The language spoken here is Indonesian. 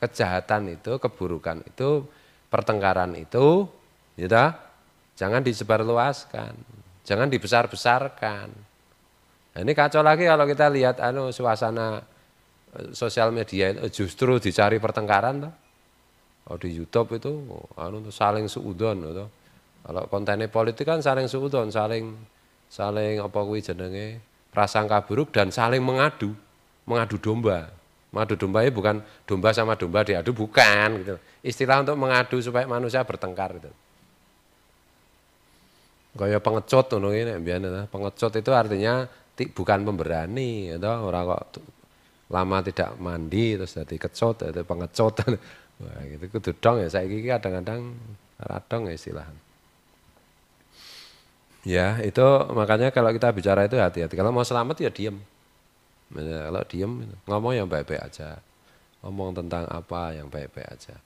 kejahatan itu, keburukan itu, pertengkaran itu, gitu, jangan disebarluaskan, jangan dibesar-besarkan. Nah, ini kacau lagi kalau kita lihat anu suasana eh, sosial media itu justru dicari pertengkaran tuh. Oh, di YouTube itu oh, anu saling suudon gitu. Kalau kontennya politik kan saling suudon, saling saling apa kuwi jenenge prasangka buruk dan saling mengadu, mengadu domba. Madu domba itu ya bukan domba sama domba diadu, bukan. Gitu. Istilah untuk mengadu supaya manusia bertengkar. Gitu. Kaya pengecut, ini, biasanya. Nah. pengecut itu artinya bukan pemberani, gitu. orang kok lama tidak mandi terus jadi kecut, jadi pengecut. Wah, gitu kudu dong ya, saya gigi kadang-kadang radong ya istilahnya. Ya, itu makanya kalau kita bicara itu hati-hati. Kalau mau selamat ya diem. Kalau diem ngomong yang baik-baik aja. Ngomong tentang apa yang baik-baik aja.